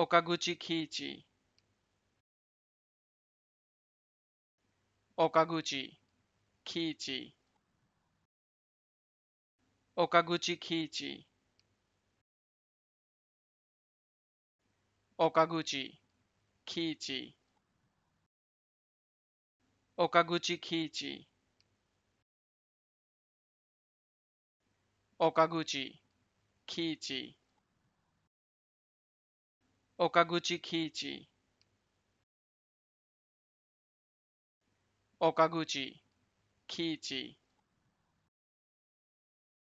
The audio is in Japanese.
岡口喜一岡口喜一岡口喜一岡口喜一岡口喜一岡口喜一岡口喜一岡口喜一